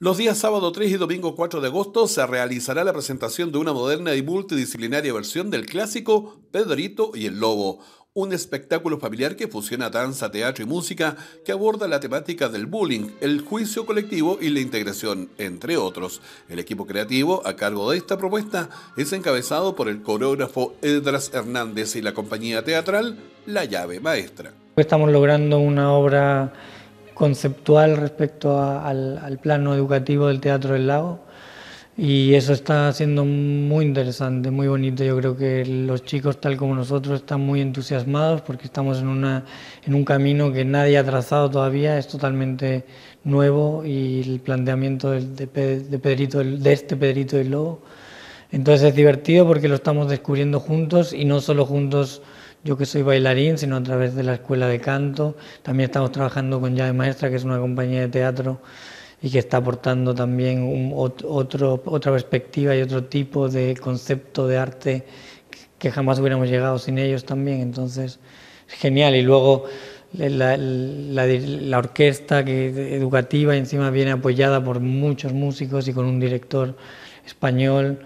Los días sábado 3 y domingo 4 de agosto se realizará la presentación de una moderna y multidisciplinaria versión del clásico Pedrito y el Lobo, un espectáculo familiar que fusiona danza, teatro y música que aborda la temática del bullying, el juicio colectivo y la integración, entre otros. El equipo creativo a cargo de esta propuesta es encabezado por el coreógrafo Edras Hernández y la compañía teatral La Llave Maestra. Estamos logrando una obra conceptual respecto al, plano educativo del Teatro del Lago y eso está siendo muy interesante, muy bonito. Yo creo que los chicos, tal como nosotros, están muy entusiasmados porque estamos en, una, en un camino que nadie ha trazado todavía, es totalmente nuevo y el planteamiento de, Pedrito, de este Pedrito del Lobo. Entonces es divertido porque lo estamos descubriendo juntos y no solo juntos yo que soy bailarín, sino a través de la escuela de canto. También estamos trabajando con de Maestra, que es una compañía de teatro y que está aportando también otra perspectiva y otro tipo de concepto de arte que jamás hubiéramos llegado sin ellos también. Entonces, genial. Y luego eh, la, orquesta que, educativa encima viene apoyada por muchos músicos y con un director español.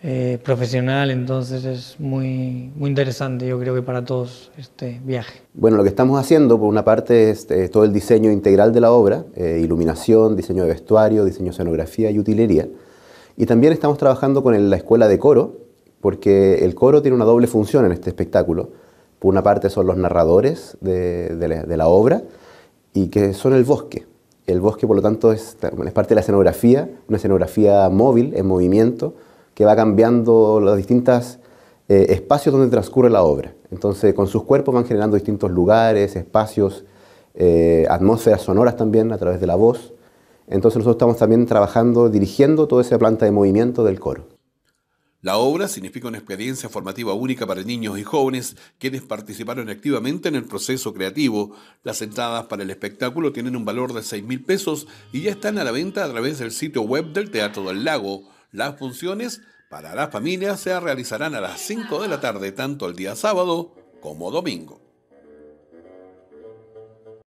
Eh, profesional, entonces es muy, interesante yo creo que para todos este viaje. Bueno, lo que estamos haciendo por una parte es eh, todo el diseño integral de la obra, eh, iluminación, diseño de vestuario, diseño de escenografía y utilería. Y también estamos trabajando con la escuela de coro, porque el coro tiene una doble función en este espectáculo. Por una parte son los narradores de, la, obra y que son el bosque. El bosque, por lo tanto, es parte de la escenografía, una escenografía móvil, en movimiento, que va cambiando los distintos eh, espacios donde transcurre la obra. Entonces, con sus cuerpos van generando distintos lugares, espacios, eh, atmósferas sonoras también a través de la voz. Entonces nosotros estamos también trabajando, dirigiendo toda esa planta de movimiento del coro. La obra significa una experiencia formativa única para niños y jóvenes quienes participaron activamente en el proceso creativo. Las entradas para el espectáculo tienen un valor de 6 mil pesos y ya están a la venta a través del sitio web del Teatro del Lago. Las funciones para las familias se realizarán a las 5 de la tarde tanto el día sábado como domingo.